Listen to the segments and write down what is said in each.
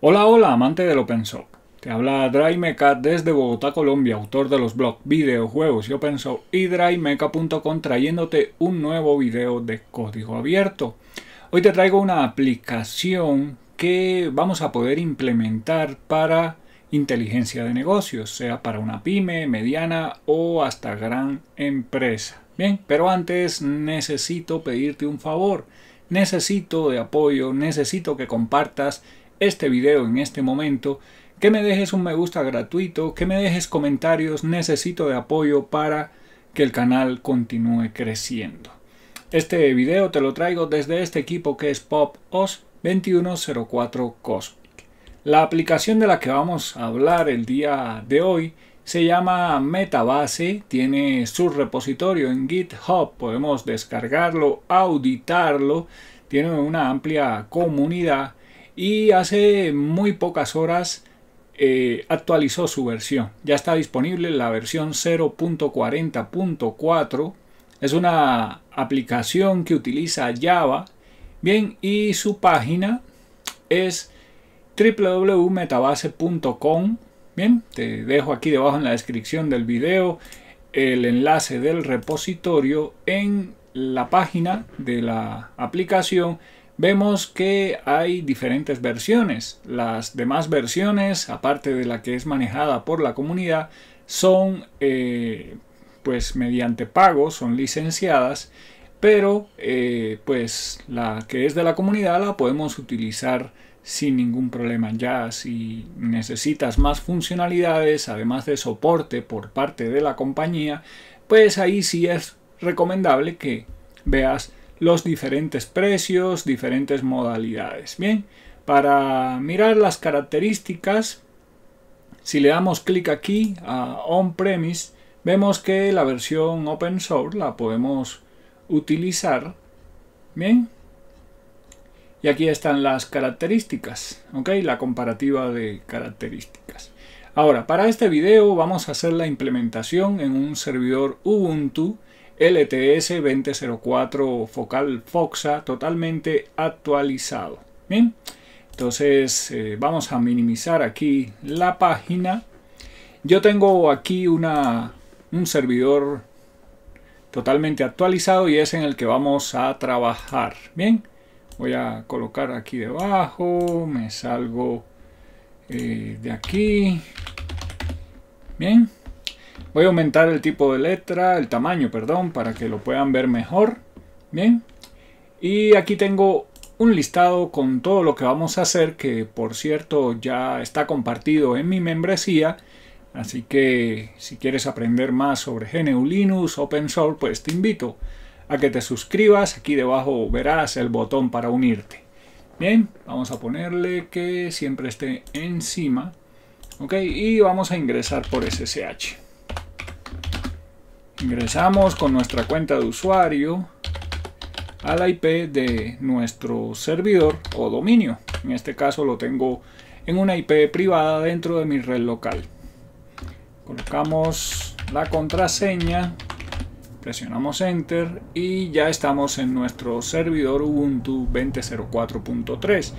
Hola, hola, amante del OpenSoft. Te habla DryMeca desde Bogotá, Colombia, autor de los blogs Videojuegos y OpenSoft y DryMeca.com trayéndote un nuevo video de código abierto. Hoy te traigo una aplicación que vamos a poder implementar para inteligencia de negocios, sea para una pyme, mediana o hasta gran empresa. Bien, pero antes necesito pedirte un favor, necesito de apoyo, necesito que compartas este video en este momento, que me dejes un me gusta gratuito, que me dejes comentarios, necesito de apoyo para que el canal continúe creciendo. Este video te lo traigo desde este equipo que es Pop! OS 2104 Cosmic. La aplicación de la que vamos a hablar el día de hoy se llama Metabase, tiene su repositorio en GitHub, podemos descargarlo, auditarlo, tiene una amplia comunidad y hace muy pocas horas eh, actualizó su versión. Ya está disponible la versión 0.40.4. Es una aplicación que utiliza Java. Bien, y su página es www.metabase.com. Bien, te dejo aquí debajo en la descripción del video el enlace del repositorio en la página de la aplicación vemos que hay diferentes versiones. Las demás versiones, aparte de la que es manejada por la comunidad, son eh, pues mediante pago, son licenciadas, pero eh, pues la que es de la comunidad la podemos utilizar sin ningún problema ya si necesitas más funcionalidades además de soporte por parte de la compañía pues ahí sí es recomendable que veas los diferentes precios, diferentes modalidades. Bien, para mirar las características, si le damos clic aquí a On-Premise, vemos que la versión open source la podemos utilizar. Bien. Y aquí están las características, ¿ok? La comparativa de características. Ahora, para este video vamos a hacer la implementación en un servidor Ubuntu LTS 2004 focal FOXA totalmente actualizado. Bien, entonces eh, vamos a minimizar aquí la página. Yo tengo aquí una, un servidor totalmente actualizado y es en el que vamos a trabajar. Bien, voy a colocar aquí debajo, me salgo eh, de aquí. Bien, Voy a aumentar el tipo de letra, el tamaño, perdón, para que lo puedan ver mejor. Bien. Y aquí tengo un listado con todo lo que vamos a hacer, que por cierto ya está compartido en mi membresía. Así que si quieres aprender más sobre GNU Linux, Open Source, pues te invito a que te suscribas. Aquí debajo verás el botón para unirte. Bien, vamos a ponerle que siempre esté encima. Ok, y vamos a ingresar por SSH. Ingresamos con nuestra cuenta de usuario a la IP de nuestro servidor o dominio. En este caso lo tengo en una IP privada dentro de mi red local. Colocamos la contraseña, presionamos Enter y ya estamos en nuestro servidor Ubuntu 20.04.3.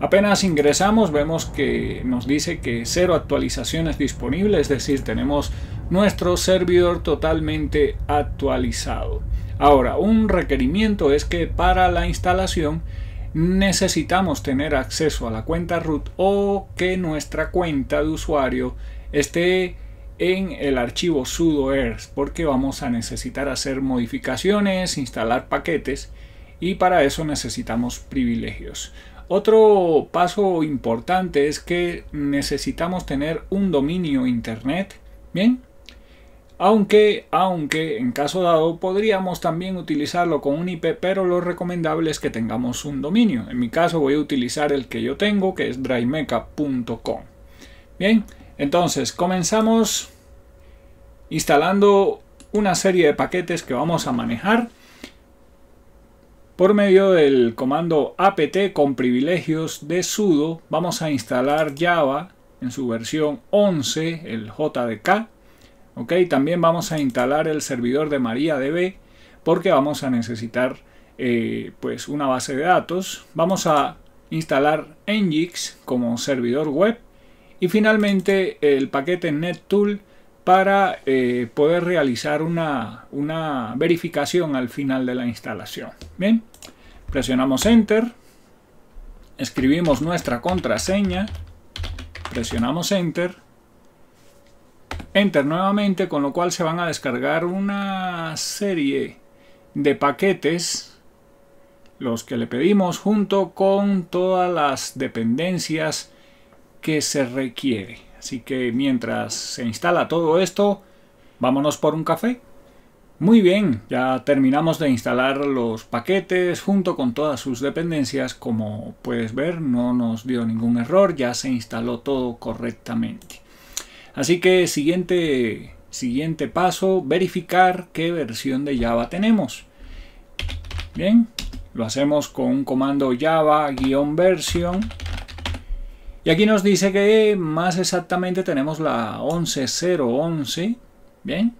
Apenas ingresamos vemos que nos dice que cero actualizaciones disponibles, es decir, tenemos nuestro servidor totalmente actualizado. Ahora, un requerimiento es que para la instalación necesitamos tener acceso a la cuenta root o que nuestra cuenta de usuario esté en el archivo sudoers. porque vamos a necesitar hacer modificaciones, instalar paquetes y para eso necesitamos privilegios. Otro paso importante es que necesitamos tener un dominio internet. Bien, aunque, aunque, en caso dado, podríamos también utilizarlo con un IP, pero lo recomendable es que tengamos un dominio. En mi caso voy a utilizar el que yo tengo, que es drymeca.com. Bien, entonces comenzamos instalando una serie de paquetes que vamos a manejar por medio del comando apt con privilegios de sudo vamos a instalar Java en su versión 11, el JDK también vamos a instalar el servidor de MariaDB porque vamos a necesitar eh, pues, una base de datos vamos a instalar Nginx como servidor web y finalmente el paquete NetTool para eh, poder realizar una, una verificación al final de la instalación. Bien, presionamos Enter, escribimos nuestra contraseña, presionamos Enter Enter nuevamente, con lo cual se van a descargar una serie de paquetes, los que le pedimos, junto con todas las dependencias que se requiere. Así que mientras se instala todo esto, vámonos por un café. Muy bien, ya terminamos de instalar los paquetes junto con todas sus dependencias. Como puedes ver, no nos dio ningún error, ya se instaló todo correctamente. Así que siguiente, siguiente paso, verificar qué versión de Java tenemos. Bien, lo hacemos con un comando java-version. Y aquí nos dice que más exactamente tenemos la 11.0.11. Bien.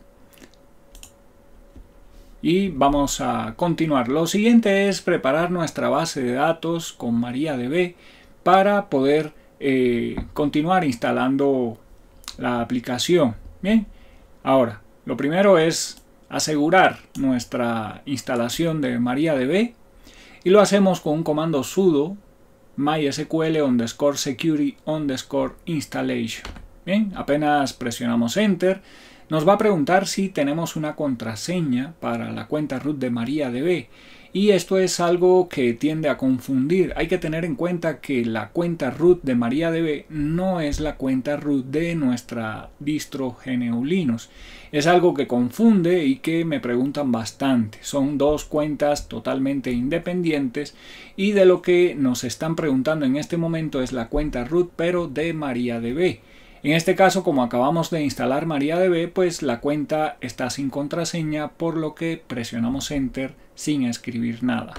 Y vamos a continuar. Lo siguiente es preparar nuestra base de datos con MariaDB para poder eh, continuar instalando la aplicación. Bien, ahora, lo primero es asegurar nuestra instalación de MariaDB y lo hacemos con un comando sudo mysql underscore security underscore installation. Bien, apenas presionamos enter, nos va a preguntar si tenemos una contraseña para la cuenta root de MariaDB y esto es algo que tiende a confundir. Hay que tener en cuenta que la cuenta root de B no es la cuenta root de nuestra distro Geneulinos. Es algo que confunde y que me preguntan bastante. Son dos cuentas totalmente independientes y de lo que nos están preguntando en este momento es la cuenta root pero de MariaDB. En este caso, como acabamos de instalar MariaDB, pues la cuenta está sin contraseña, por lo que presionamos Enter sin escribir nada.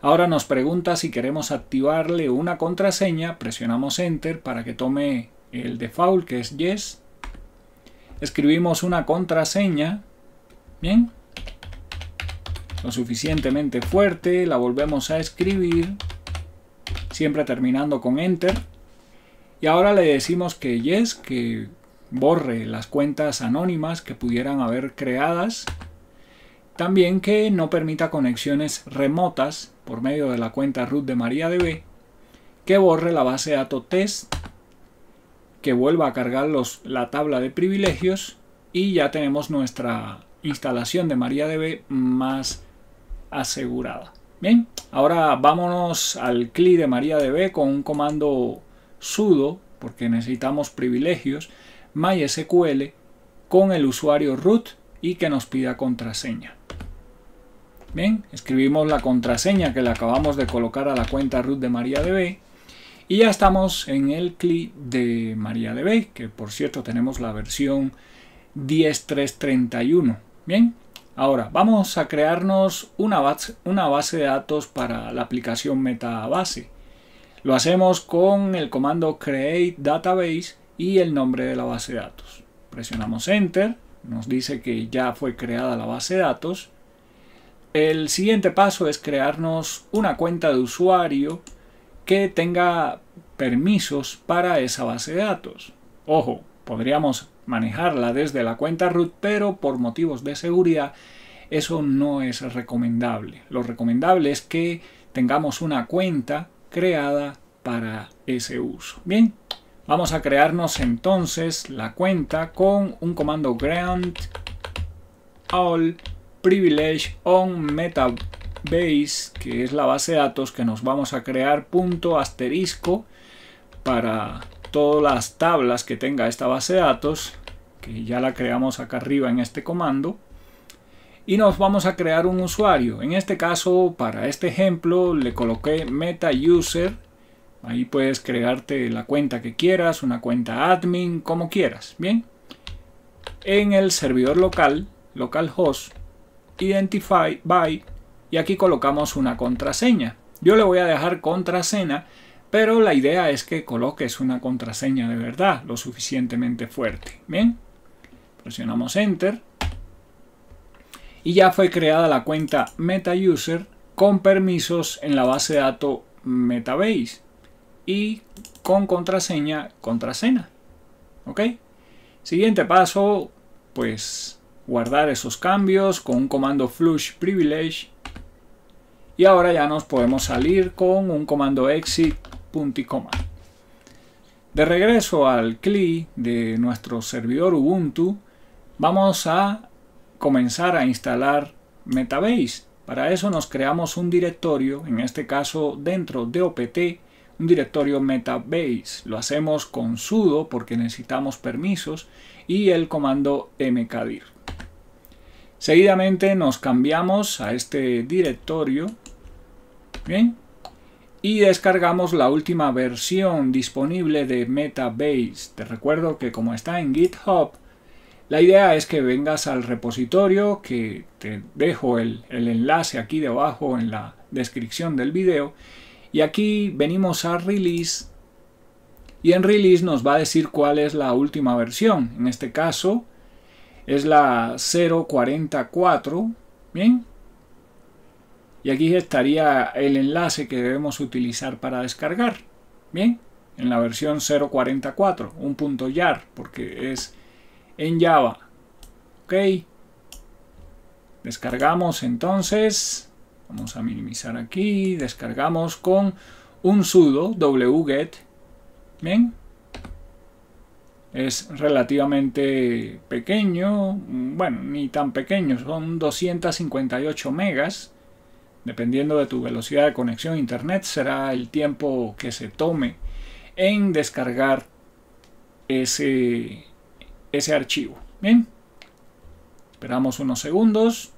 Ahora nos pregunta si queremos activarle una contraseña, presionamos Enter para que tome el default que es Yes. Escribimos una contraseña, bien, lo suficientemente fuerte, la volvemos a escribir, siempre terminando con Enter y ahora le decimos que yes, que borre las cuentas anónimas que pudieran haber creadas. También que no permita conexiones remotas por medio de la cuenta root de MariaDB. Que borre la base de datos test. Que vuelva a cargar la tabla de privilegios. Y ya tenemos nuestra instalación de MariaDB más asegurada. Bien, ahora vámonos al CLI de MariaDB con un comando sudo, porque necesitamos privilegios, MySQL con el usuario root y que nos pida contraseña. Bien, escribimos la contraseña que le acabamos de colocar a la cuenta root de MariaDB y ya estamos en el clic de MariaDB, que por cierto tenemos la versión 10.3.31. Bien, ahora vamos a crearnos una base, una base de datos para la aplicación MetaBase. Lo hacemos con el comando create database y el nombre de la base de datos. Presionamos enter, nos dice que ya fue creada la base de datos. El siguiente paso es crearnos una cuenta de usuario que tenga permisos para esa base de datos. Ojo, podríamos manejarla desde la cuenta root, pero por motivos de seguridad eso no es recomendable. Lo recomendable es que tengamos una cuenta creada para ese uso. Bien, vamos a crearnos entonces la cuenta con un comando grant all privilege on metabase, que es la base de datos que nos vamos a crear punto asterisco para todas las tablas que tenga esta base de datos, que ya la creamos acá arriba en este comando y nos vamos a crear un usuario. En este caso, para este ejemplo, le coloqué meta user. Ahí puedes crearte la cuenta que quieras, una cuenta admin, como quieras. Bien. En el servidor local, localhost, identify by, y aquí colocamos una contraseña. Yo le voy a dejar contraseña, pero la idea es que coloques una contraseña de verdad, lo suficientemente fuerte. Bien. Presionamos Enter y ya fue creada la cuenta MetaUser con permisos en la base de datos Metabase y con contraseña contraseña. ¿Ok? Siguiente paso, pues guardar esos cambios con un comando flush privilege y ahora ya nos podemos salir con un comando exit punto coma. De regreso al CLI de nuestro servidor Ubuntu, vamos a comenzar a instalar Metabase. Para eso nos creamos un directorio, en este caso dentro de OPT, un directorio metabase. Lo hacemos con sudo porque necesitamos permisos y el comando mkdir. Seguidamente nos cambiamos a este directorio ¿bien? y descargamos la última versión disponible de metabase. Te recuerdo que como está en GitHub, la idea es que vengas al repositorio, que te dejo el, enlace aquí debajo en la descripción del video. Y aquí venimos a Release y en Release nos va a decir cuál es la última versión. En este caso es la 0.44. Bien. Y aquí estaría el enlace que debemos utilizar para descargar. Bien. En la versión 0.44. Un punto YAR porque es en Java. Ok. Descargamos entonces. Vamos a minimizar aquí. Descargamos con un sudo wget. Bien. Es relativamente pequeño. Bueno, ni tan pequeño. Son 258 megas. Dependiendo de tu velocidad de conexión a internet será el tiempo que se tome en descargar ese ese archivo. Bien, esperamos unos segundos.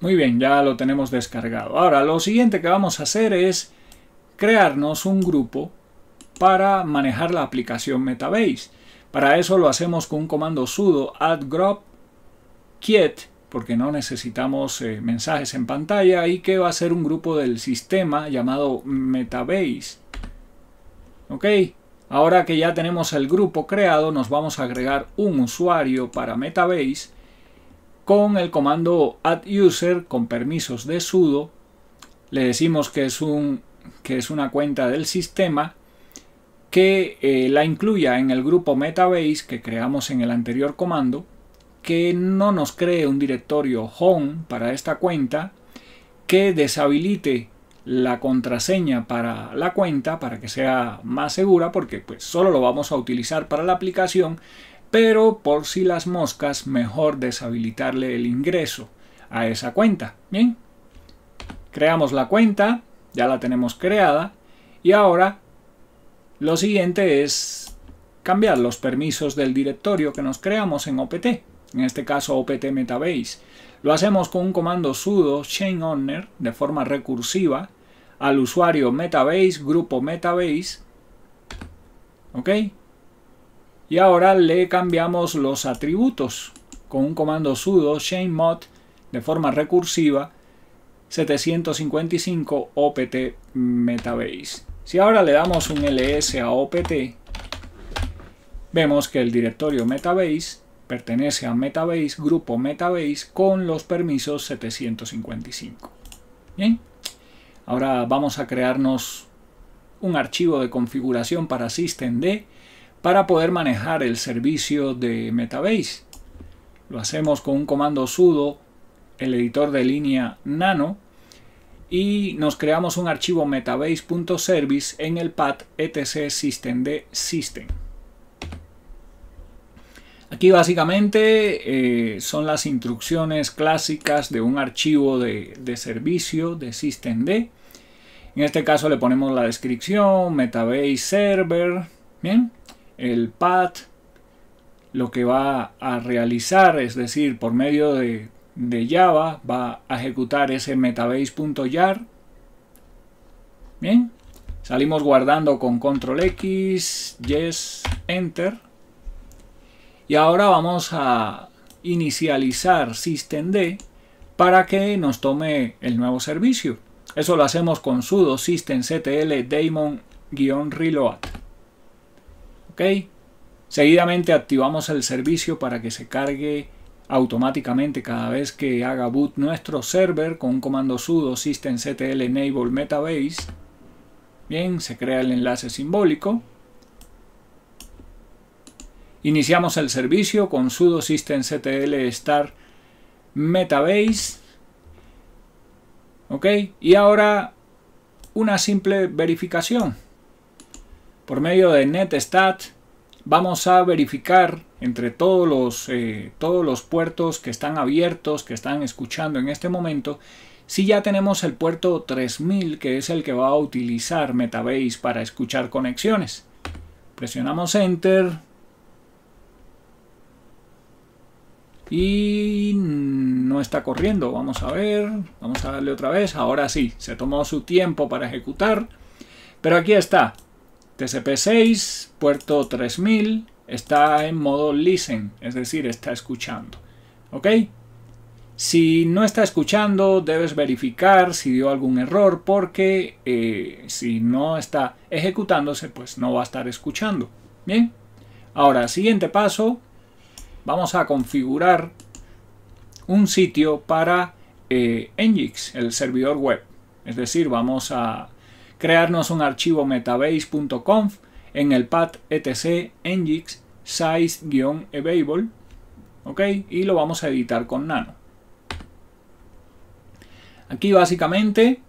Muy bien, ya lo tenemos descargado. Ahora, lo siguiente que vamos a hacer es crearnos un grupo para manejar la aplicación Metabase. Para eso lo hacemos con un comando sudo add quiet, porque no necesitamos eh, mensajes en pantalla, y que va a ser un grupo del sistema llamado Metabase. ¿Ok? Ahora que ya tenemos el grupo creado, nos vamos a agregar un usuario para Metabase con el comando adduser user con permisos de sudo. Le decimos que es, un, que es una cuenta del sistema que eh, la incluya en el grupo Metabase que creamos en el anterior comando, que no nos cree un directorio home para esta cuenta, que deshabilite la contraseña para la cuenta para que sea más segura porque pues solo lo vamos a utilizar para la aplicación pero por si las moscas mejor deshabilitarle el ingreso a esa cuenta bien creamos la cuenta ya la tenemos creada y ahora lo siguiente es cambiar los permisos del directorio que nos creamos en OPT en este caso OPT Metabase lo hacemos con un comando sudo chain de forma recursiva al usuario Metabase, grupo Metabase. ¿Ok? Y ahora le cambiamos los atributos con un comando sudo mod de forma recursiva 755 opt metabase. Si ahora le damos un ls a opt, vemos que el directorio metabase pertenece a metabase, grupo metabase, con los permisos 755. Bien. Ahora vamos a crearnos un archivo de configuración para systemd para poder manejar el servicio de Metabase. Lo hacemos con un comando sudo, el editor de línea nano, y nos creamos un archivo metabase.service en el pad etc systemd system. Aquí básicamente eh, son las instrucciones clásicas de un archivo de servicio de systemd en este caso le ponemos la descripción, Metabase Server, ¿bien? el path, lo que va a realizar, es decir, por medio de, Java, va a ejecutar ese metabase.jar. Bien, salimos guardando con control X, yes, enter. Y ahora vamos a inicializar systemd para que nos tome el nuevo servicio. Eso lo hacemos con sudo systemctl daemon-reload. ¿Ok? Seguidamente activamos el servicio para que se cargue automáticamente cada vez que haga boot nuestro server con un comando sudo systemctl enable metabase. Bien, se crea el enlace simbólico. Iniciamos el servicio con sudo systemctl start metabase ¿Ok? Y ahora una simple verificación. Por medio de NetStat vamos a verificar entre todos los, eh, todos los puertos que están abiertos, que están escuchando en este momento, si ya tenemos el puerto 3000 que es el que va a utilizar Metabase para escuchar conexiones. Presionamos Enter, Y no está corriendo. Vamos a ver. Vamos a darle otra vez. Ahora sí, se tomó su tiempo para ejecutar. Pero aquí está. TCP6, puerto 3000, está en modo listen, es decir, está escuchando. ¿Ok? Si no está escuchando, debes verificar si dio algún error porque eh, si no está ejecutándose, pues no va a estar escuchando. Bien. Ahora, siguiente paso, vamos a configurar un sitio para NGIX, eh, Nginx, el servidor web. Es decir, vamos a crearnos un archivo metabase.conf en el pad etc nginx size-available ok y lo vamos a editar con nano aquí básicamente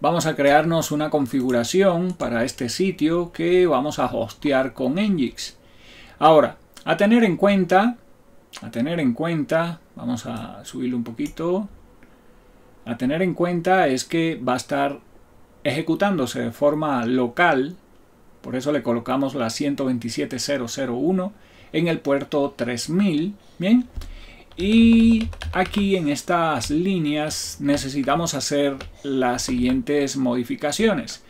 vamos a crearnos una configuración para este sitio que vamos a hostear con NGIX. Ahora, a tener en cuenta, a tener en cuenta, vamos a subirlo un poquito, a tener en cuenta es que va a estar ejecutándose de forma local, por eso le colocamos la 127001 en el puerto 3000, ¿bien? Y aquí en estas líneas necesitamos hacer las siguientes modificaciones.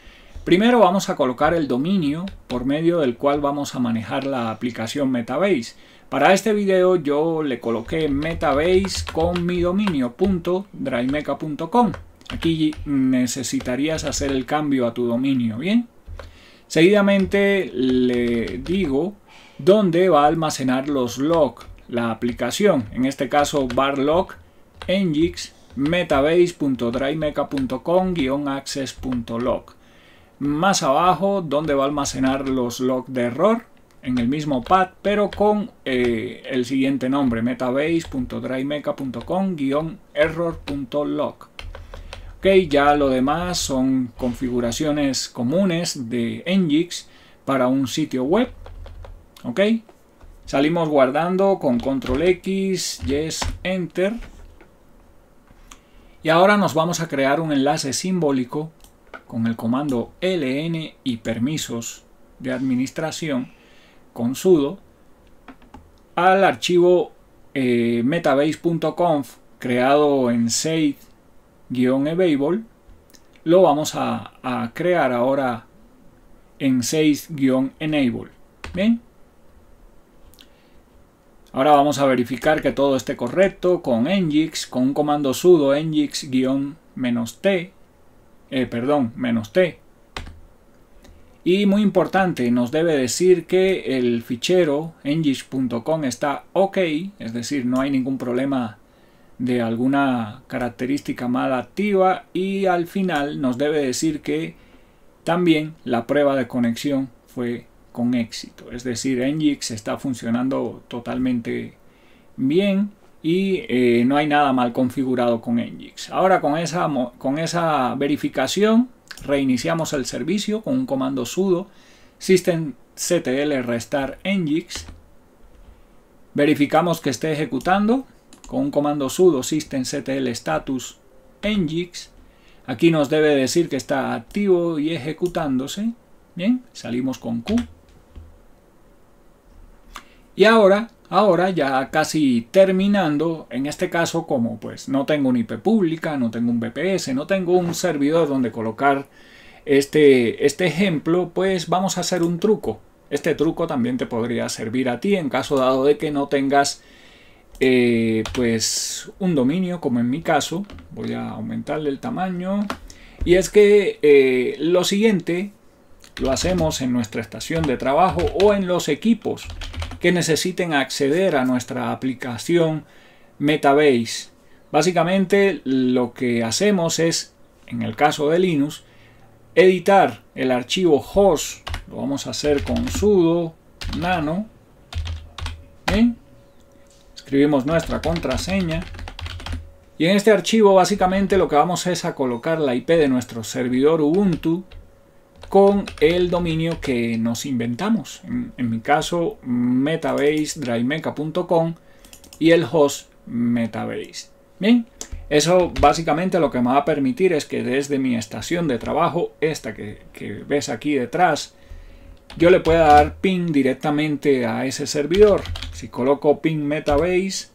Primero vamos a colocar el dominio por medio del cual vamos a manejar la aplicación Metabase. Para este video yo le coloqué Metabase con mi dominio Aquí necesitarías hacer el cambio a tu dominio, ¿bien? Seguidamente le digo dónde va a almacenar los logs la aplicación, en este caso barlog, nginx metabase.drimeca.com-access.log más abajo donde va a almacenar los logs de error en el mismo pad pero con eh, el siguiente nombre metabase.drymeca.com error.log ok ya lo demás son configuraciones comunes de Nginx para un sitio web ok salimos guardando con control x yes enter y ahora nos vamos a crear un enlace simbólico con el comando ln y permisos de administración con sudo al archivo eh, metabase.conf creado en save evable lo vamos a, crear ahora en 6-enable. Bien. Ahora vamos a verificar que todo esté correcto con ngx, con un comando sudo ngx-t eh, perdón, menos t. Y muy importante, nos debe decir que el fichero ngix.com está ok, es decir, no hay ningún problema de alguna característica mal activa y al final nos debe decir que también la prueba de conexión fue con éxito, es decir, Nginx está funcionando totalmente bien y eh, no hay nada mal configurado con Nginx. Ahora con esa, con esa verificación reiniciamos el servicio con un comando sudo systemctl restart Nginx. Verificamos que esté ejecutando con un comando sudo systemctl status Nginx. Aquí nos debe decir que está activo y ejecutándose. Bien, salimos con Q. Y ahora Ahora ya casi terminando, en este caso como pues no tengo una IP pública, no tengo un BPS, no tengo un servidor donde colocar este, este ejemplo, pues vamos a hacer un truco. Este truco también te podría servir a ti en caso dado de que no tengas eh, pues un dominio como en mi caso. Voy a aumentarle el tamaño. Y es que eh, lo siguiente lo hacemos en nuestra estación de trabajo o en los equipos que necesiten acceder a nuestra aplicación Metabase. Básicamente lo que hacemos es, en el caso de Linux, editar el archivo host. Lo vamos a hacer con sudo nano. Escribimos nuestra contraseña. Y en este archivo básicamente lo que vamos es a colocar la IP de nuestro servidor Ubuntu con el dominio que nos inventamos. En, mi caso, metabase.drimeca.com y el host metabase. Bien, eso básicamente lo que me va a permitir es que desde mi estación de trabajo, esta que, ves aquí detrás, yo le pueda dar ping directamente a ese servidor. Si coloco ping metabase,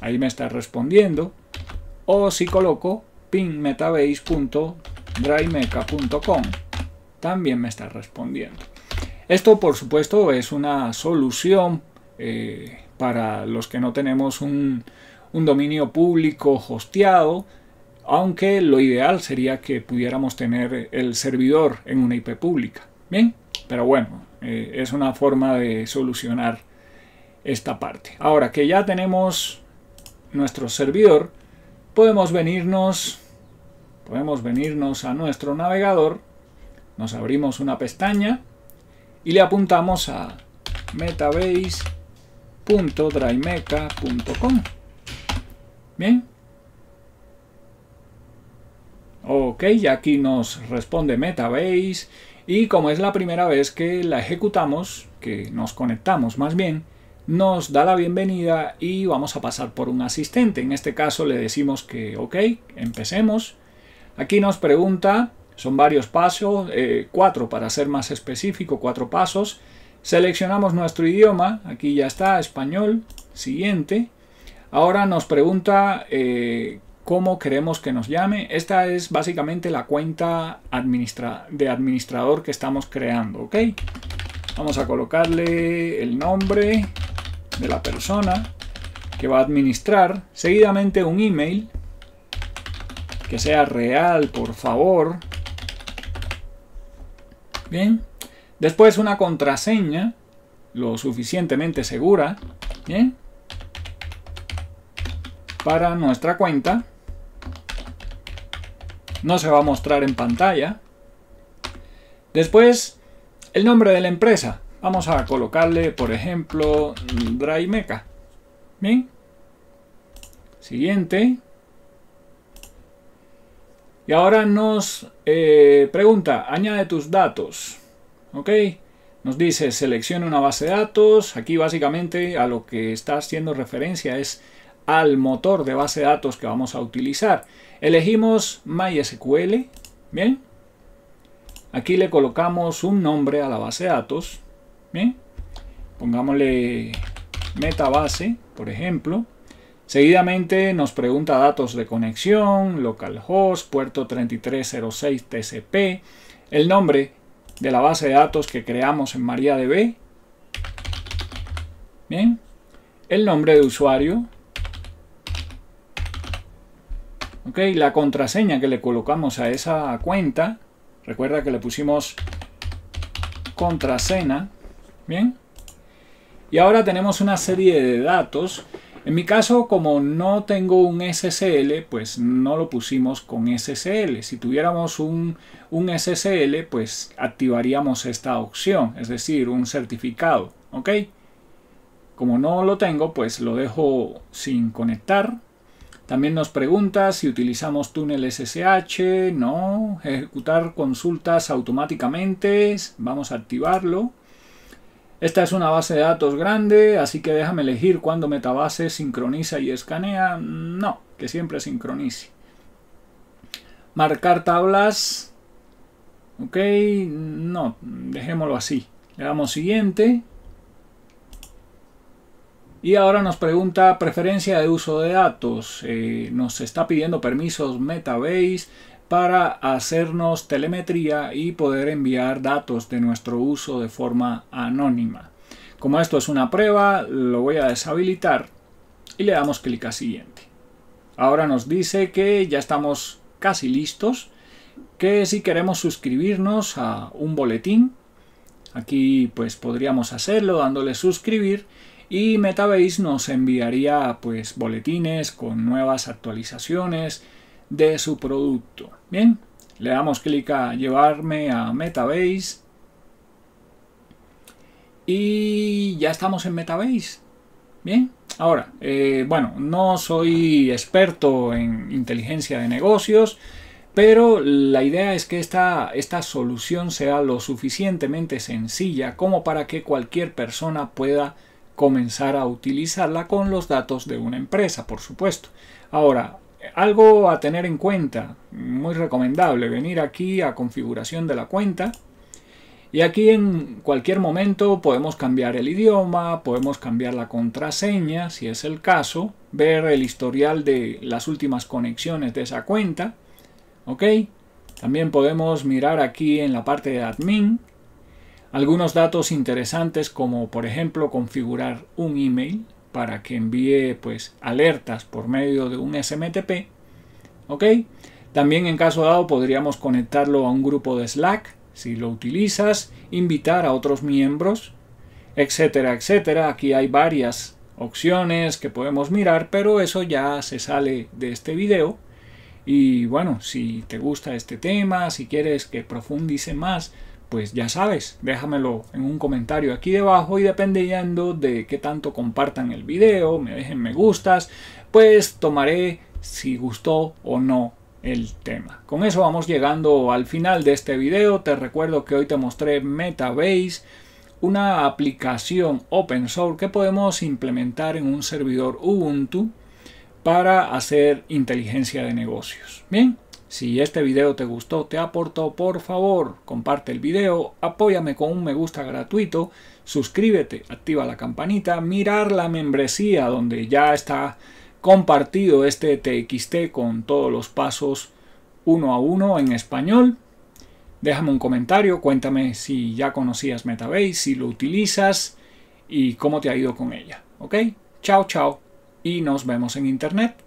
ahí me está respondiendo. O si coloco ping metabase drymeca.com también me está respondiendo. Esto por supuesto es una solución eh, para los que no tenemos un, dominio público hosteado, aunque lo ideal sería que pudiéramos tener el servidor en una IP pública. Bien, pero bueno, eh, es una forma de solucionar esta parte. Ahora que ya tenemos nuestro servidor, podemos venirnos podemos venirnos a nuestro navegador, nos abrimos una pestaña y le apuntamos a metabase.drymeca.com. Bien. Ok, y aquí nos responde Metabase. Y como es la primera vez que la ejecutamos, que nos conectamos más bien, nos da la bienvenida y vamos a pasar por un asistente. En este caso le decimos que ok, empecemos Aquí nos pregunta, son varios pasos, eh, cuatro para ser más específico, cuatro pasos. Seleccionamos nuestro idioma, aquí ya está, español, siguiente. Ahora nos pregunta eh, cómo queremos que nos llame. Esta es básicamente la cuenta de administrador que estamos creando, ¿ok? Vamos a colocarle el nombre de la persona que va a administrar, seguidamente un email que sea real, por favor. Bien. Después una contraseña lo suficientemente segura. Bien. Para nuestra cuenta. No se va a mostrar en pantalla. Después, el nombre de la empresa. Vamos a colocarle, por ejemplo, drymeca Bien. Siguiente. Y ahora nos eh, pregunta, añade tus datos. ¿Ok? Nos dice, selecciona una base de datos. Aquí básicamente a lo que está haciendo referencia es al motor de base de datos que vamos a utilizar. Elegimos MySQL. Bien. Aquí le colocamos un nombre a la base de datos. Bien. Pongámosle metabase, por ejemplo. Seguidamente nos pregunta datos de conexión, localhost, puerto 3306 TCP, el nombre de la base de datos que creamos en MariaDB. Bien. El nombre de usuario. Ok, la contraseña que le colocamos a esa cuenta. Recuerda que le pusimos contraseña. Bien. Y ahora tenemos una serie de datos en mi caso, como no tengo un SSL, pues no lo pusimos con SSL. Si tuviéramos un, un SSL, pues activaríamos esta opción, es decir, un certificado. ¿Ok? Como no lo tengo, pues lo dejo sin conectar. También nos pregunta si utilizamos túnel SSH, no, ejecutar consultas automáticamente, vamos a activarlo. Esta es una base de datos grande, así que déjame elegir cuándo metabase sincroniza y escanea. No, que siempre sincronice. Marcar tablas. Ok, no, dejémoslo así. Le damos siguiente. Y ahora nos pregunta preferencia de uso de datos. Eh, nos está pidiendo permisos Metabase para hacernos telemetría y poder enviar datos de nuestro uso de forma anónima. Como esto es una prueba, lo voy a deshabilitar y le damos clic a siguiente. Ahora nos dice que ya estamos casi listos, que si queremos suscribirnos a un boletín, aquí pues podríamos hacerlo dándole suscribir y Metabase nos enviaría pues boletines con nuevas actualizaciones, de su producto. Bien, le damos clic a llevarme a Metabase. Y ya estamos en Metabase. Bien, ahora, eh, bueno, no soy experto en inteligencia de negocios, pero la idea es que esta, esta solución sea lo suficientemente sencilla como para que cualquier persona pueda comenzar a utilizarla con los datos de una empresa, por supuesto. Ahora, algo a tener en cuenta, muy recomendable, venir aquí a configuración de la cuenta. Y aquí en cualquier momento podemos cambiar el idioma, podemos cambiar la contraseña si es el caso, ver el historial de las últimas conexiones de esa cuenta. ¿Ok? También podemos mirar aquí en la parte de admin algunos datos interesantes como por ejemplo configurar un email, para que envíe pues alertas por medio de un SMTP. ¿Ok? También en caso dado podríamos conectarlo a un grupo de Slack si lo utilizas, invitar a otros miembros, etcétera, etcétera. Aquí hay varias opciones que podemos mirar, pero eso ya se sale de este video. Y bueno, si te gusta este tema, si quieres que profundice más, pues ya sabes, déjamelo en un comentario aquí debajo y dependiendo de qué tanto compartan el video, me dejen me gustas, pues tomaré si gustó o no el tema. Con eso vamos llegando al final de este video. Te recuerdo que hoy te mostré Metabase, una aplicación open source que podemos implementar en un servidor Ubuntu para hacer inteligencia de negocios. Bien, si este video te gustó, te aportó, por favor, comparte el video, apóyame con un me gusta gratuito, suscríbete, activa la campanita, mirar la membresía donde ya está compartido este TXT con todos los pasos uno a uno en español. Déjame un comentario, cuéntame si ya conocías Metabase, si lo utilizas y cómo te ha ido con ella. ¿Ok? Chao, chao y nos vemos en internet.